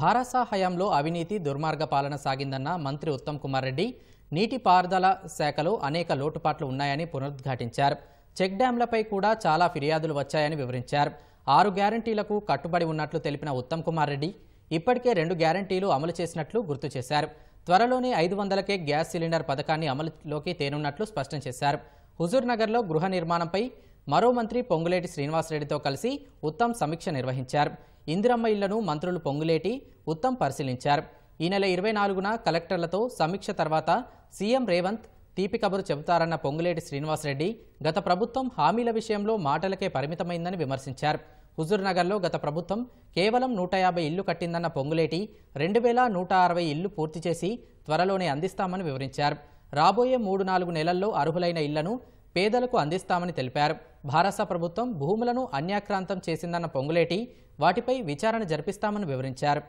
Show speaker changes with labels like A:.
A: భారసా హయాంలో అవినీతి దుర్మార్గ పాలన సాగిందన్న మంత్రి ఉత్తమ్ కుమార్ రెడ్డి నీటిపారుదల శాఖలో అనేక లోటుపాట్లు ఉన్నాయని పునరుద్ఘాటించారు చెక్ డ్యాంలపై కూడా చాలా ఫిర్యాదులు వచ్చాయని వివరించారు ఆరు గ్యారంటీలకు కట్టుబడి ఉన్నట్లు తెలిపిన ఉత్తమ్ కుమార్ రెడ్డి ఇప్పటికే రెండు గ్యారంటీలు అమలు చేసినట్లు గుర్తు చేశారు త్వరలోనే ఐదు వందలకే గ్యాస్ సిలిండర్ పథకాన్ని అమలులోకి తేనున్నట్లు స్పష్టం చేశారు హుజూర్నగర్లో గృహ నిర్మాణంపై మరో మంత్రి పొంగులేటి శ్రీనివాసరెడ్డితో కలిసి ఉత్తమ్ సమీక్ష నిర్వహించారు ఇందిరమ్మ ఇళ్లను మంత్రులు పొంగులేటి ఉత్తమ్ పరిశీలించారు ఈ నెల ఇరవై నాలుగున కలెక్టర్లతో సమీక్ష తర్వాత సీఎం రేవంత్ తీపి కబురు చెబుతారన్న పొంగులేటి శ్రీనివాసరెడ్డి గత ప్రభుత్వం హామీల విషయంలో మాటలకే పరిమితమైందని విమర్శించారు హుజూర్నగర్లో గత ప్రభుత్వం కేవలం నూట యాభై ఇల్లు కట్టిందన్న పొంగులేటి రెండు వేల నూట అరవై ఇల్లు పూర్తి చేసి త్వరలోనే అందిస్తామని వివరించారు రాబోయే మూడు నాలుగు నెలల్లో అర్హులైన ఇళ్లను పేదలకు అందిస్తామని తెలిపారు భారత ప్రభుత్వం భూములను అన్యాక్రాంతం చేసిందన్న పొంగులేటి వాటిపై విచారణ జరిపిస్తామని వివరించారు